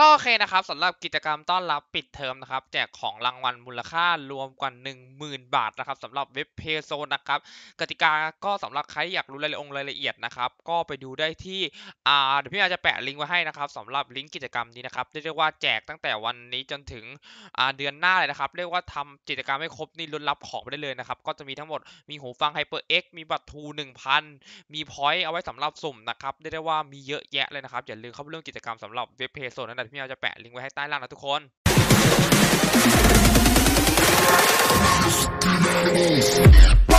ก็โอเคนะครับสำหรับกิจกรรมต้อนรับปิดเทอมนะครับแจกของรางวัลมูลค่ารวมกว่า10,000 บาทนะครับสำหรับเว็บเพจโซนนะครับกติกาก็สำหรับใครอยากรู้รายละอดรายละเอียดนะครับก็ไปดูได้ที่อ่าเดี๋ยวพี่อาจจะแปะลิงก์ไว้ให้นะครับสำหรับลิงก์กิจกรรมนี้นะครับเรียกว่าแจกตั้งแต่วันนี้จนถึงอ่าเดือนหน้าเลยนะครับเรียกว่าทำกิจกรรมให้ครบนี่ลุ้นรับของไปได้เลยนะครับก็จะมีทั้งหมดมีหูฟัง HyperX มีบัตรทู1,000 มีพอยต์เอาไว้สำหรับสุ่มนะครับเรียกได้ว่ามีเยอะแยะเลยนะครับอย่าลืมเข้าไปร่วมกิจกรรมสำหรับเว็บเพจโซนนั้นยวพี่เราจะแปะลิงก์ไว้ให้ใต้ล่างนะทุกคน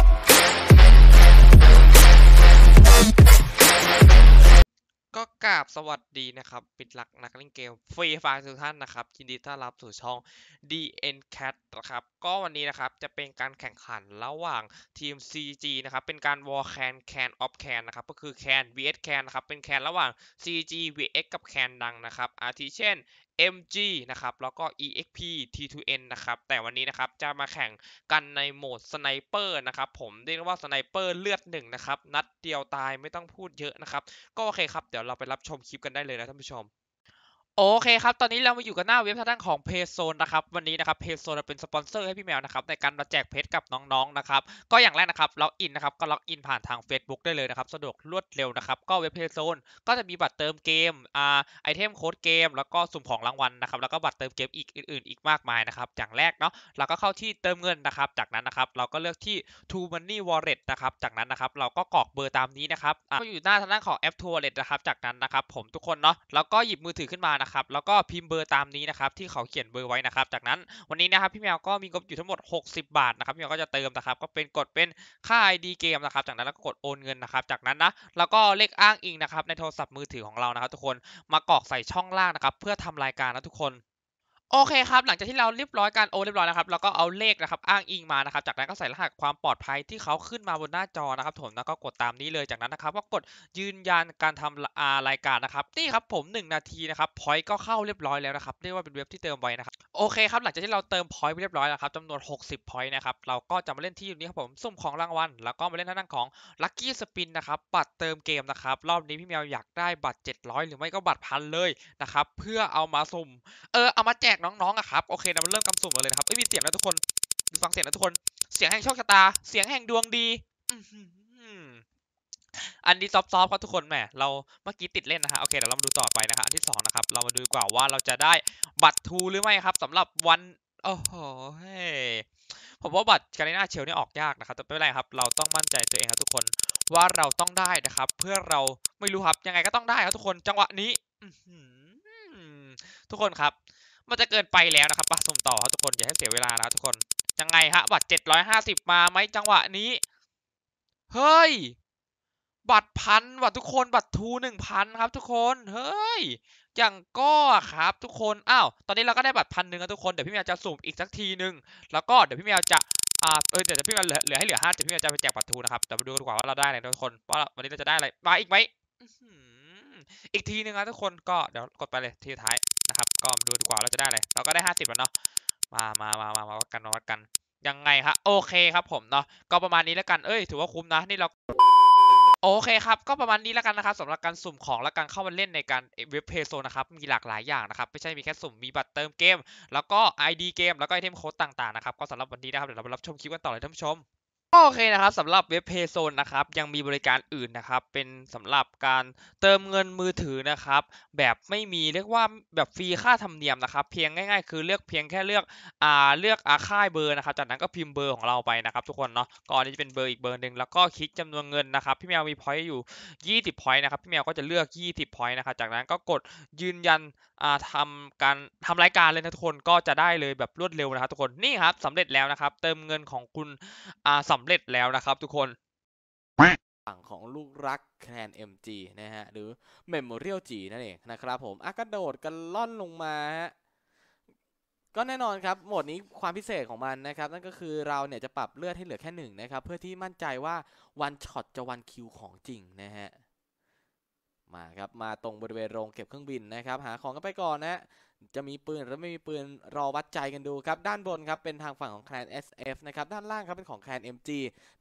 ก็กราบสวัสดีนะครับปิดหลักนักเล่นเกม ฟรีไฟล์ทุกท่านนะครับ ยินดีต้อนรับสู่ช่อง DN Cat นะครับ ก็วันนี้นะครับจะเป็นการแข่งขันระหว่างทีม CG นะครับ เป็นการ War Can Can of Can นะครับ ก็คือ Can vs Can นะครับ เป็น Can ระหว่าง CG vs กับ Can ดังนะครับอาทิเช่น MG นะครับ แล้วก็ EXP T2N นะครับ แต่วันนี้นะครับ จะมาแข่งกันในโหมดสไนเปอร์นะครับ ผมเรียกว่าสไนเปอร์เลือดหนึ่งนะครับ นัดเดียวตายไม่ต้องพูดเยอะนะครับ ก็โอเคครับ เดี๋ยวเราไปรับชมคลิปกันได้เลยนะท่านผู้ชมโอเคครับ ตอนนี้เรามาอยู่กันหน้าเว็บทางด้านของเพจโซนนะครับวันนี้นะครับเพจโซนเป็นสปอนเซอร์ให้พี่แมวนะครับในการมาแจกเพจกับน้องๆนะครับก็อย่างแรกนะครับล็อกอินนะครับก็ล็อกอินผ่านทาง Facebook ได้เลยนะครับ สะดวกรวดเร็วนะครับก็เว็บเพจโซนก็จะมีบัตรเติมเกม อ่าไอเทมโค้ดเกมแล้วก็สุ่มของรางวัลนะครับแล้วก็บัตรเติมเกมอีกอื่นๆอีกมากมายนะครับอย่างแรกเนาะเราก็เข้าที่เติมเงินนะครับจากนั้นนะครับเราก็เลือกที่ To Money Wallet นะครับจากนั้นนะครับเราก็กรอกเบอร์ตามนี้นะครับก็อยู่หน้าทางด้านของแอป To Wallet นะครับจากนั้นนะครับผมทุกคนเนาะเราก็หยิบมือถือขึ้นมานะครับแล้วก็พิมพ์เบอร์ตามนี้นะครับที่เขาเขียนเบอร์ไว้นะครับ จากนั้นวันนี้นะครับพี่แมวก็มีงบอยู่ทั้งหมด 60 บาทนะครับพี่แมวก็จะเติมนะครับ ก็เป็นกดเป็นค่า ID เกมนะครับ จากนั้นแล้วก็กดโอนเงินนะครับจากนั้นนะแล้วก็เลขอ้างอิงนะครับในโทรศัพท์มือถือของเรานะครับ ทุกคนมากรอกใส่ช่องล่างนะครับเพื่อทำรายการนะทุกคนโอเคครับหลังจากที่เราเรียบร้อยการโอเรียบร้อยนะครับเราก็เอาเลขนะครับอ้างอิงมานะครับจากนั้นก็ใส่รหัสความปลอดภัยที่เขาขึ้นมาบนหน้าจอนะครับผมแล้วก็กดตามนี้เลยจากนั้นนะครับก็กดยืนยันการทำอารายการนะครับนี่ครับผม 1 นาทีนะครับพอยต์ก็เข้าเรียบร้อยแล้วนะครับเรียกว่าเป็นเว็บที่เติมไว้นะครับโอเคครับหลังจากที่เราเติมพอยต์เรียบร้อยแล้วครับจำนวน60พอยต์นะครับเราก็จะมาเล่นที่นี้ครับผมสุ่มของรางวัลแล้วก็มาเล่นท่านั่งของลัคกี้สปินนะครับบัตรเติมเกมนะครับรอบนี้พี่แมวอยากได้บัตร700 หรือไม่ก็บัตรพันเลยนะครับเพื่อเอามาสุ่มเออเอามาแจกกน้องๆอะครับ โอเคนะมันเริ่มกำสุ่มเลยนะครับเอ้ยมีเสียงแล้วทุกคนมีฟังเสียงแล้วทุกคน เสียงแห่งโชคชะตา เสียงแห่งดวงดีอันนี้ซอฟๆครับทุกคน แหมเราเมื่อกี้ติดเล่นนะฮะ โอเค เดี๋ยวเรามาดูต่อไปนะครับ อันที่2นะครับ เรามาดูกว่าว่าเราจะได้บัตรทูหรือไม่ครับ สำหรับวัน โอ้โหผมว่าบัตรการิน่าเชลนี่ออกยากนะครับ แต่ไม่เป็นไรครับ เราต้องมั่นใจตัวเองครับทุกคน ว่าเราต้องได้นะครับ เพื่อเราไม่รู้ครับ ยังไงก็ต้องได้ครับทุกคน จังหวะนี้ทุกคนครับมันจะเกินไปแล้วนะครับสุ่มต่อครับทุกคนอย่าให้เสียเวลานะครับทุกคนยังไงฮะบัตรเจ็ดร้อยห้าสิบมาไหมจังหวะนี้เฮ้ยบัตรพันบัตรทุกคน บัตรทูหนึ่งพันครับ ทุกคนเฮ้ยอย่างก็ครับทุกคนอ้าวตอนนี้เราก็ได้บัตรพันหนึ่งครับทุกคนเดี๋ยวพี่เมยจะสุ่มอีกสักทีหนึ่งแล้วก็เดี๋ยวพี่เมยจะอ่าเออเดี๋ยวพี่เมยเหลือให้เหลือห้าเดี๋ยวพี่เมยจะไปแจกบัตรทูนะครับเดี๋ยวมาดูกันดีกว่าว่าเราได้อะไรทุกคนว่าวันนี้เราจะได้อะไรมาอีกไหมอีกทีหนึ่งนะทุกคนก็เดี๋ยวกดไปเลยทีท้ายนะครับก็ดูดีกว่าเราจะได้อะไรเราก็ได้หิบแล้วเนาะมามามามามาวัดกันมาวัดกันยังไงครับโอเคครับผมเนาะก็ประมาณนี้แล้วกันเอ้ยถือว่าคุ้มนะนี่เราโอเคครับ ก็ประมาณนี้แล้วกันนะครับสำหรับการสุ่มของและการเข้ามาเล่นในการเว็บเพย์โซนะครับมีหลากหลายอย่างนะครับไม่ใช่มีแค่สุ่มมีบัตรเติมเกม แล้วก็ ID เกมแล้วก็ไอเทมโค้ดต่างๆนะครับก็สำหรับวันนี้นะครับเดี๋ยวเราไปรับชมคลิปกันต่อเลยท่านผู้ชมโอเคนะครับสำหรับเว็บเพย์โซนนะครับยังมีบริการอื่นนะครับเป็นสำหรับการเติมเงินมือถือนะครับแบบไม่มีเรียกว่าแบบฟรีค่าธรรมเนียมนะครับเพียงง่าย ๆ คือเลือกเพียงแค่เลือกอ่าเลือกอาค่ายเบอร์นะครับจากนั้นก็พิมพ์เบอร์ของเราไปนะครับทุกคนเนาะก่อนี้จะเป็นเบอร์อีกเบอร์หนึ่งแล้วก็คลิกจำนวนเงินนะครับพี่แมวมีพอยต์อยู่ 20 พอยต์นะครับพี่แมวก็จะเลือก 20 พอยต์นะครับจากนั้นก็กดยืนยันอ่าทำการทำรายการเลยนะทุกคนก็จะได้เลยแบบรวดเร็วนะครับทุกคนนี่ครับสำเร็จแล้วนะครับเติมเงินของคุณอ่าสำเร็จแล้วนะครับทุกคนฝั่งของลูกรักแคนเอ็มจีนะฮะ หรือ Memorial G นั่นเองนะครับผมอ่ะกระโดดกันล่อนลงมาฮะก็แน่นอนครับโหมดนี้ความพิเศษของมันนะครับ นั่นก็คือเราเนี่ยจะปรับเลือดให้เหลือแค่หนึ่งนะครับ เพื่อที่มั่นใจว่าวันช็อตจะวันคิวของจริงนะฮะมาครับมาตรงบริเวณโรงเก็บเครื่องบินนะครับ หาของกันไปก่อนนะจะมีปืนหรือไม่มีปืนรอวัดใจกันดูครับด้านบนครับเป็นทางฝั่งของแคลน SF นะครับด้านล่างครับเป็นของแคลน MG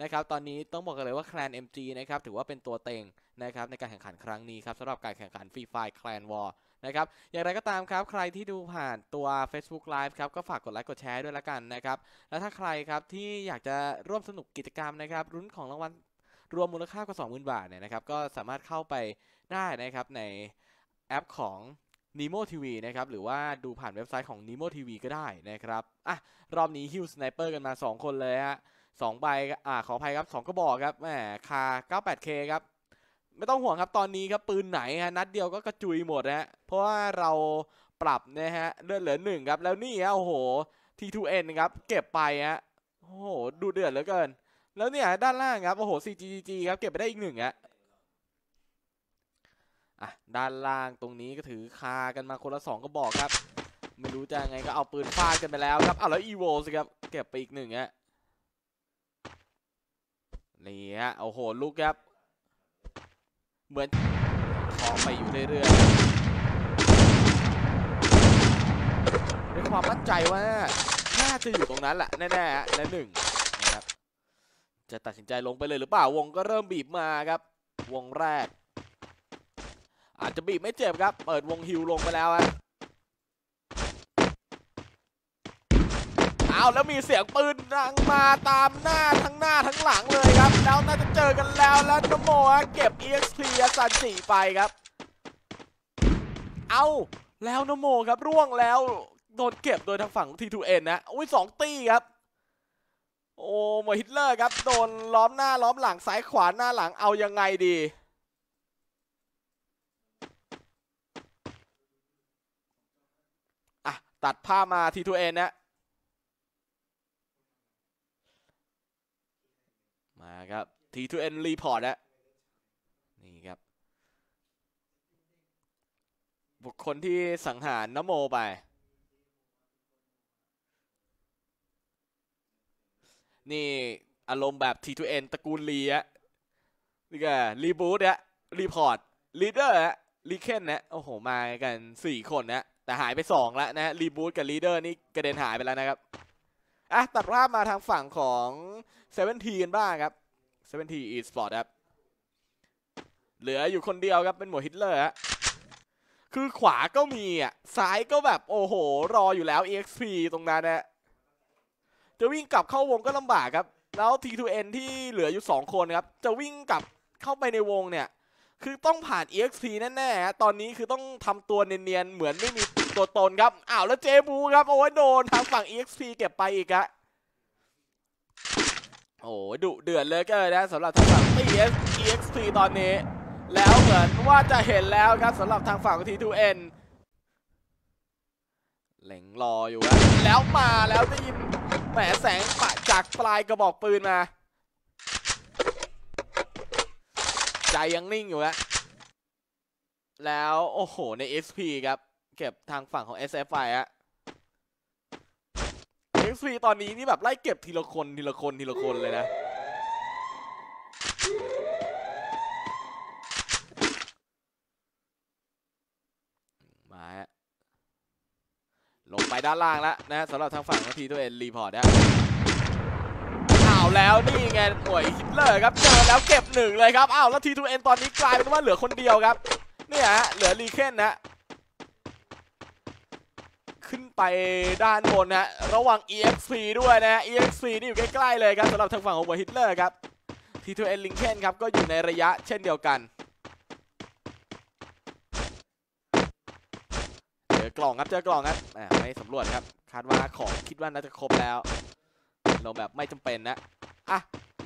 นะครับตอนนี้ต้องบอกกันเลยว่าแคลน MG นะครับถือว่าเป็นตัวเต็งนะครับในการแข่งขันครั้งนี้ครับสำหรับการแข่งขันฟรีไฟล์แคลนวอร์นะครับอย่างไรก็ตามครับ ใครที่ดูผ่านตัว Facebook Live ครับก็ฝากกดไลค์กดแชร์ด้วยละกันนะครับและถ้าใครครับที่อยากจะร่วมสนุกกิจกรรมนะครับรุ่นของรางวัลรวมมูลค่ากว่า20,000บาทเนี่ยนะครับก็สามารถเข้าไปได้นะครับในแอปของ Nemo TV นะครับหรือว่าดูผ่านเว็บไซต์ของ Nemo TV ก็ได้นะครับอ่ะรอบนี้ฮิวสไนเปอร์กันมา 2 คนเลยฮะสองใบอ่าขออภัยครับ 2 กระบอกครับแหมคา 98K ครับไม่ต้องห่วงครับตอนนี้ครับปืนไหนฮะนัดเดียวก็กระจุยหมดฮะเพราะว่าเราปรับนะฮะเลือดเหลือหนึ่งครับแล้วนี่ฮะโอ้โห T2N ครับเก็บไปฮะโอ้โห ดูเดือดเหลือเกิน แล้วเนี่ยด้านล่างครับโอ้โห CGG ครับเก็บไปได้อีกหนึ่งฮะอ่ะด้านล่างตรงนี้ก็ถือคากันมาคนละสองก็บอกครับไม่รู้จะยังไงก็เอาปืนฟาดกันไปแล้วครับเอาแล้วอีโวสิครับเก็บไปอีกหนึ่งฮะนี่ฮะโอ้โห ลูกครับ เหมือนขอไปอยู่เรื่อยๆด้วยความมั่นใจว่าน่าจะอยู่ตรงนั้นแหละ แน่ๆฮะและหนึ่งนะครับจะตัดสินใจลงไปเลยหรือเปล่าวงก็เริ่มบีบมาครับ วงแรกอาจจะบีบไม่เจ็บครับ เปิดวงฮิวลงไปแล้วครับเอาแล้วมีเสียงปืนดังมาตามหน้าทั้งหน้าทั้งหลังเลยครับ แล้วน่าจะเจอกันแล้วแล้วนโมะเก็บเอ็กซพียสันสีไปครับ เอาแล้วนโมครับร่วงแล้วโดนเก็บโดยทางฝั่ง T2N นะ อุ้ยสองตีครับ โอ้หมอฮิตเลอร์ครับโดนล้อมหน้าล้อมหลังซ้ายขวาหน้าหลังเอายังไงดีตัดผ้ามาทีทูเอ็นนะ มาครับทีทูเอ็นรีพอร์ตนะนี่ครับ บุคคลที่สังหารนโมไป นี่อารมณ์แบบ T2N ตระกูลลีอะนี่ก็รีบูตอะรีพอร์ตลีดเดอร์อะลีเคนนะโอ้โหมากันสี่คนนะแต่หายไป2แล้วนะฮะรีบูตกับลีเดอร์นี่กระเด็นหายไปแล้วนะครับอ่ะตัดภาพมาทางฝั่งของเซเว่นทีกันบ้างครับเซเว่นทีอีสปอร์ตครับ เหลืออยู่คนเดียวครับเป็นหมวดฮิตเลอร์ฮะคือขวาก็มีอ่ะซ้ายก็แบบ โอ้โห รออยู่แล้ว EXP ตรงนั้นนะจะวิ่งกลับเข้าวงก็ลำบากครับ แล้ว T2N ที่เหลืออยู่ 2 คนครับจะวิ่งกลับเข้าไปในวงเนี่ยคือต้องผ่าน EXP แน่ๆตอนนี้คือต้องทำตัวเนียนๆ เหมือนไม่มีตัวตนครับ อ้าวแล้วเจบูครับ โอ้ยโดนทางฝั่ง EXP เก็บไปอีกอะโอ้ดุเดือดเลยก็เลยนะสำหรับทางฝั่ง EX EXP ตอนนี้ แล้วเหมือนว่าจะเห็นแล้วครับสำหรับทางฝั่ง T2N เหล่งรออยู่แล้วมาแล้วได้ยินแหมแสงปะจากปลายกระบอกปืนมาใจยังนิ่งอยู่้ะแล้ว โอ้โห ใน s p ครับ เก็บทางฝั่งของ SF ไปฮะ s p ตอนนี้นี่แบบ ไล่เก็บทีละคนทีละคนทีละคนเลยนะ มาฮะ ลงไปด้านล่างแล้วนะสำหรับทางฝั่งของทีตัวเองรีพอร์ตนะแล้วนี่ไงหน่วยฮิตเลอร์ครับเจอแล้วเก็บหนึ่งเลยครับอ้าวแล้วทีทูเอ็นตอนนี้กลายเป็นว่าเหลือคนเดียวครับ เนี่ยฮะเหลือรีเคนนะ ขึ้นไปด้านบนนะระวัง e x p ด้วยนะ e x p นี่อยู่ใกล้ ๆ เลยครับสำหรับทางฝั่งของหัวฮิตเลอร์ครับที T2N l i n k e เครับ ก็อยู่ในระยะเช่นเดียวกัน เจอกล่องครับเจอกล่องครับไม่สำรวจครับ คาดว่าของคิดว่าน่าจะครบแล้วลงแบบไม่จำเป็นนะอะ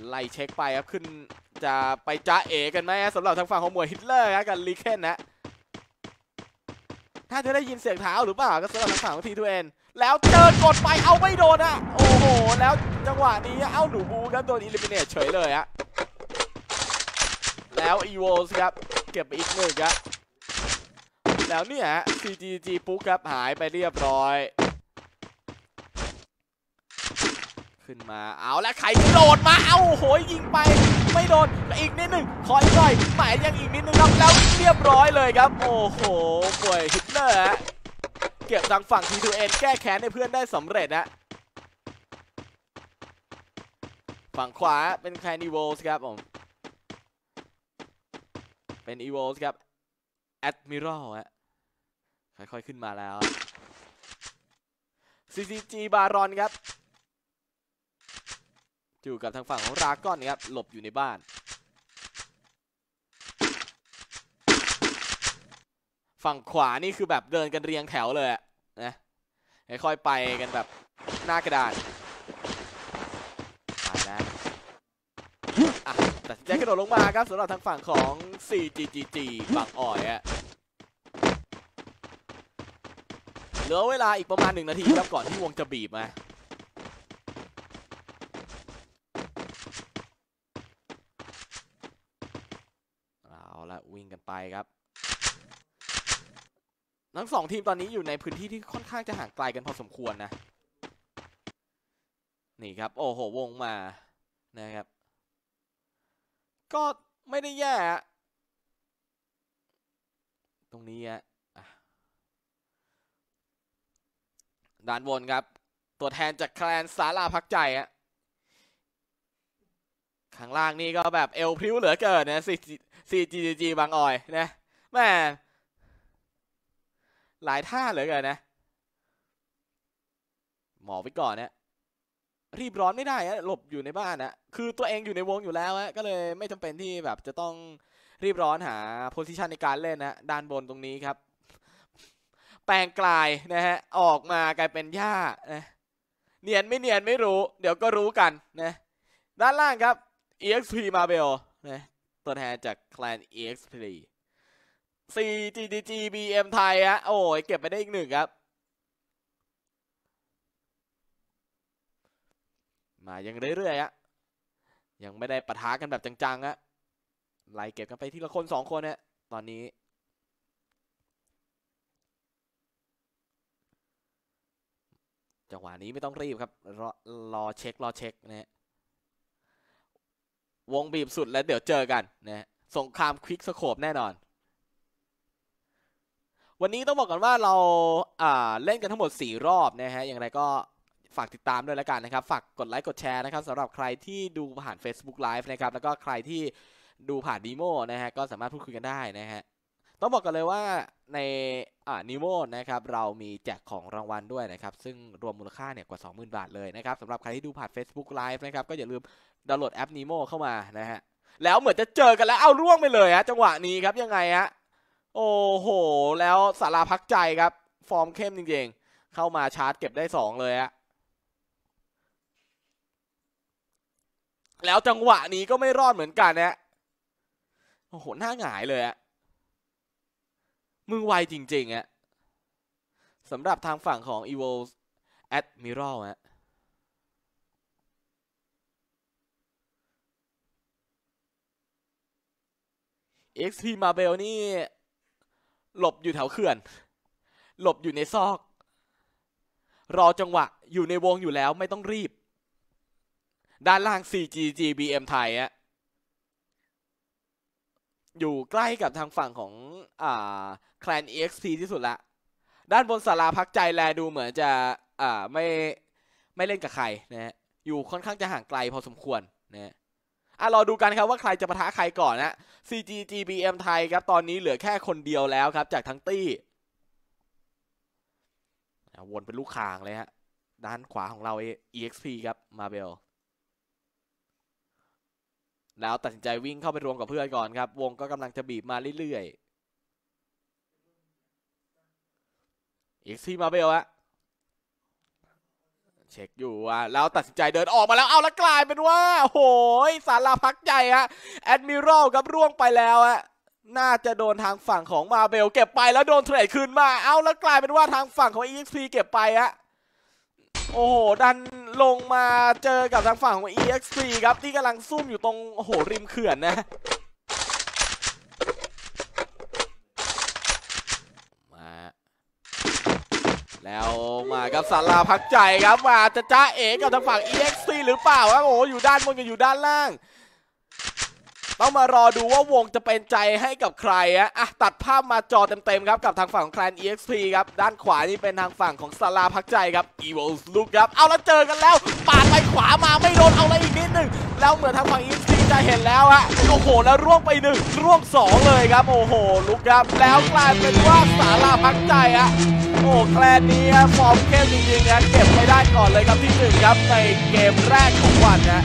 ไล่เช็คไปครับขึ้นจะไปจ้าเอกันไหมสำหรับทางฝั่งของมวยฮิตเลอร์กับลีเคนนะถ้าจะได้ยินเสียงเท้าหรือเปล่าก็สำหรับทางฝั่งของทีทูเอ็นแล้วเจอกดไปเอาไม่โดนอะโอ้โห แล้วจังหวะนี้เอ้าหนูบูครับโดนอิลิมิเนตเฉยเลยอะแล้วอีโวสครับ เก็บไปอีกหนึ่งครับแล้วเนี่ย CGG ปุ๊กครับหายไปเรียบร้อยขึ้นมา เอาและไข่โดดมาเอ้าโหยยิงไป ไม่โดนอีกนิดหนึ่งคอยหน่อยหมายยังอีกนิดหนึ่งครับแล้วเรียบร้อยเลยครับ โอ้โหป่วยฮิตเลอร์เก็บทางฝั่งทีทูเอ็นแก้แค้นให้เพื่อนได้สำเร็จนะ ฝั่งขวาเป็นแคนิโวลส์ครับ ผม เป็นอีโวลส์ครับแอดมิรัลฮะ ค่อยๆขึ้นมาแล้ว CCG บารอนครับอยู่กับทางฝั่งของราก้อนครับหลบอยู่ในบ้าน ฝั่งขวานี่คือแบบเดินกันเรียงแถวเลยนะค่อยไปกันแบบหน้ากระดานไปนะแต่จจกระโดดลงมาครับสำหรับทางฝั่งของ 4GGG ฝั่งอ่อยอะเหลือเวลาอีกประมาณหนึ่งนาทีครับก่อนที่วงจะบีบมาทั้งสองทีมตอนนี้อยู่ในพื้นที่ที่ค่อนข้างจะห่างไกลกันพอสมควรนะ นี่ครับโอ้โห วงมานะครับ ก็ไม่ได้แย่ ตรงนี้อะด้านบนครับ ตัวแทนจากแคลนสาลาพักใจอะข้างล่างนี่ก็แบบเอวพริ้วเหลือเกินนะีจีจีบางออยนะแม่หลายท่าเหลือเกินนะ หมอไปก่อนเนะรีบร้อนไม่ได้หลบอยู่ในบ้านนะคือตัวเองอยู่ในวงอยู่แล้วก็เลยไม่จำเป็นที่แบบจะต้องรีบร้อนหาโพสิชันในการเล่นนะด้านบนตรงนี้ครับ แปลงกลายนะฮะออกมากลายเป็นหญ้านะเนียนไม่เนียนไม่รู้ เดี๋ยวก็รู้กันนะด้านล่างครับ EXP Marvel นะตัวแทนจากแคลน EXP บ g d g BM ไทยฮะโอ้ยเก็บไปได้อีกหนึ่งครับ มา ยังเรื่อยๆฮะยังไม่ได้ปะทะกันแบบจังๆฮะไล่เก็บกันไปทีละคนสองคนฮะตอนนี้จังหวะนี้ไม่ต้องรีบครับรอรอเช็ครอเช็คนะฮะวงบีบสุดแล้วเดี๋ยวเจอกันนะฮะสงครามควิกสโคบแน่นอนวันนี้ต้องบอกก่อนว่าเราเล่นกันทั้งหมด 4 รอบนะฮะ อย่างไรก็ฝากติดตามด้วยแล้วกันนะครับ ฝากกดไลค์กดแชร์นะครับสำหรับใครที่ดูผ่าน Facebook Live นะครับ แล้วก็ใครที่ดูผ่านดีโมนะฮะ ก็สามารถพูดคุยกันได้นะฮะ ต้องบอกกันเลยว่าในนิโมนะครับ เรามีแจกของรางวัลด้วยนะครับ ซึ่งรวมมูลค่าเนี่ยกว่า 20,000 บาทเลยนะครับสำหรับใครที่ดูผ่าน Facebook Live นะครับ ก็อย่าลืมดาวน์โหลดแอปนิโมเข้ามานะฮะ แล้วเหมือนจะเจอกันแล้ว เอาร่วงไปเลยฮะจังหวะนี้ครับ ยังไงฮะโอ้โห แล้วสาราพักใจครับ ฟอร์มเข้มจริงๆ เข้ามาชาร์จเก็บได้สองเลยอะแล้วจังหวะนี้ก็ไม่รอดเหมือนกันนะโอ้โหหน้าหงายเลยอะมึงไวจริงๆอะสำหรับทางฝั่งของ Evil Admiral ฮะเอ็กซ์พีมาเบลนี่หลบอยู่แถวเขื่อน หลบอยู่ในซอก รอจังหวะอยู่ในวงอยู่แล้วไม่ต้องรีบ ด้านล่าง 4GGBM ไทยอะ อยู่ใกล้กับทางฝั่งของอ่าแคลน EXT ที่สุดละ ด้านบนสาลาพักใจแลดูเหมือนจะอ่าไม่ไม่เล่นกับใครนะฮะอยู่ค่อนข้างจะห่างไกลพอสมควรนะฮะอ่ะ รอดูกันครับว่าใครจะปะทะใครก่อนนะ CGGBM ไทยครับ ตอนนี้เหลือแค่คนเดียวแล้วครับ จากทั้งตี้ วนเป็นลูกคางเลยฮะด้านขวาของเรา EXP ครับมาเบลแล้วตัดสินใจวิ่งเข้าไปรวมกับเพื่อนก่อนครับ วงก็กำลังจะบีบมาเรื่อยๆ EXP มาเบลฮะเช็คอยู่อ่ะแล้วตัดสินใจเดินออกมาแล้ว เอาแล้วกลายเป็นว่า โหยสาราพักใหญ่ฮะแอดมิรัลกับร่วงไปแล้วฮะน่าจะโดนทางฝั่งของมาเบลเก็บไปแล้วโดนเทรดคืนมา เอาแล้วกลายเป็นว่าทางฝั่งของ EXP เก็บไปฮะโอ้โหดันลงมาเจอกับทางฝั่งของ EXP ครับที่กำลังซุ่มอยู่ตรงโอ้โหริมเขื่อนนะแล้วมาครับสาราพักใจครับมาจะจ้าเอ๋กับทางฝั่ง EXC หรือเปล่าครับโอ้อยู่ด้านบนกับอยู่ด้านล่างต้องมารอดูว่าวงจะเป็นใจให้กับใครอะอ่ะตัดภาพมาจอเต็มๆครับกับทางฝั่งของแคลน EXP ครับด้านขวานี่เป็นทางฝั่งของสลาพักใจครับ e v i l Look ครับเอาแล้วเจอกันแล้วปาดไปขวามาไม่โดนเอาอะไรอีกนิดนึงแล้วเหมือนทางฝั่ง EXP จะเห็นแล้วฮะโอ้โห แล้วร่วงไปหนึ่งร่วงสองเลยครับโอ้โหลุกครับ แล้วกลายเป็นว่าสาลาพักใจอะโอ้แคลนนี้ฟอร์มเข้มจริงๆนะเก็บไม่ได้ก่อนเลยครับที่หนึ่งครับในเกมแรกของวันนะ